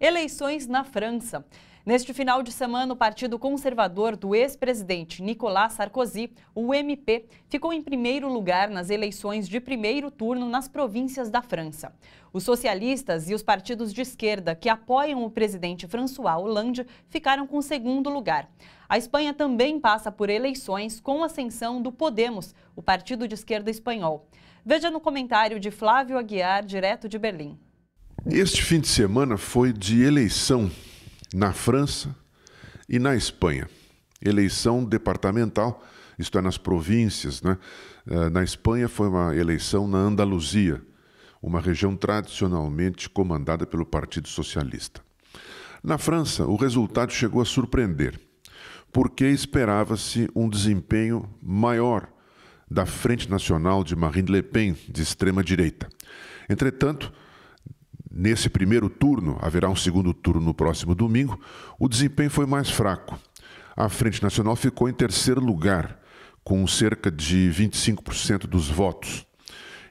Eleições na França. Neste final de semana, o Partido Conservador do ex-presidente Nicolas Sarkozy, o MP, ficou em primeiro lugar nas eleições de primeiro turno nas províncias da França. Os socialistas e os partidos de esquerda que apoiam o presidente François Hollande ficaram com segundo lugar. A Espanha também passa por eleições com ascensão do Podemos, o partido de esquerda espanhol. Veja no comentário de Flávio Aguiar, direto de Berlim. Este fim de semana foi de eleição na França e na Espanha. Eleição departamental, isto é, nas províncias. Né? Eh, na Espanha foi uma eleição na Andaluzia, uma região tradicionalmente comandada pelo Partido Socialista. Na França, o resultado chegou a surpreender, porque esperava-se um desempenho maior da Frente Nacional de Marine Le Pen, de extrema direita. Entretanto, Nesse primeiro turno, haverá um segundo turno no próximo domingo, o desempenho foi mais fraco. A Frente Nacional ficou em terceiro lugar, com cerca de 25% dos votos,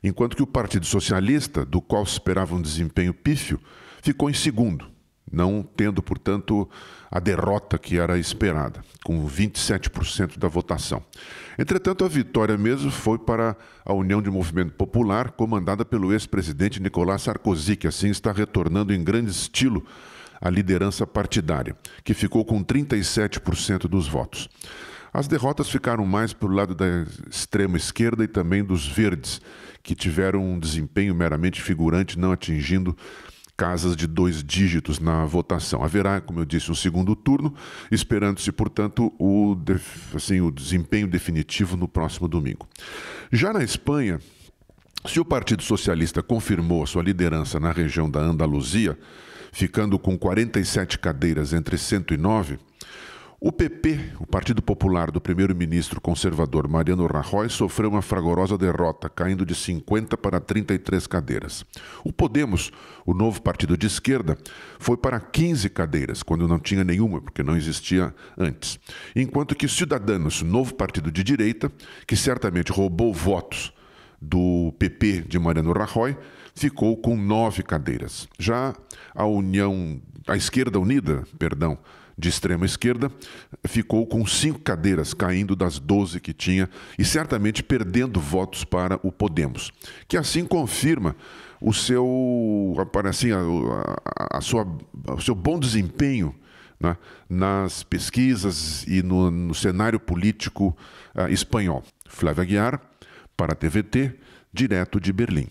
enquanto que o Partido Socialista, do qual se esperava um desempenho pífio, ficou em segundo, não tendo, portanto, a derrota que era esperada, com 27% da votação. Entretanto, a vitória mesmo foi para a União de Movimento Popular, comandada pelo ex-presidente Nicolas Sarkozy, que assim está retornando em grande estilo à liderança partidária, que ficou com 37% dos votos. As derrotas ficaram mais pelo lado da extrema esquerda e também dos verdes, que tiveram um desempenho meramente figurante, não atingindo casas de dois dígitos na votação. Haverá, como eu disse, um segundo turno, esperando-se, portanto, o, assim, o desempenho definitivo no próximo domingo. Já na Espanha, se o Partido Socialista confirmou sua liderança na região da Andaluzia, ficando com 47 cadeiras entre 109 o PP, o Partido Popular do primeiro-ministro conservador Mariano Rajoy, sofreu uma fragorosa derrota, caindo de 50 para 33 cadeiras. O Podemos, o novo partido de esquerda, foi para 15 cadeiras, quando não tinha nenhuma, porque não existia antes. Enquanto que Ciudadanos, novo partido de direita, que certamente roubou votos do PP de Mariano Rajoy, ficou com nove cadeiras. Já a União, a Esquerda Unida, perdão, de extrema esquerda, ficou com cinco cadeiras, caindo das 12 que tinha e certamente perdendo votos para o Podemos, que assim confirma o seu, assim, a, a, a sua, o seu bom desempenho né, nas pesquisas e no, no cenário político uh, espanhol. Flávia Aguiar, para a TVT, direto de Berlim.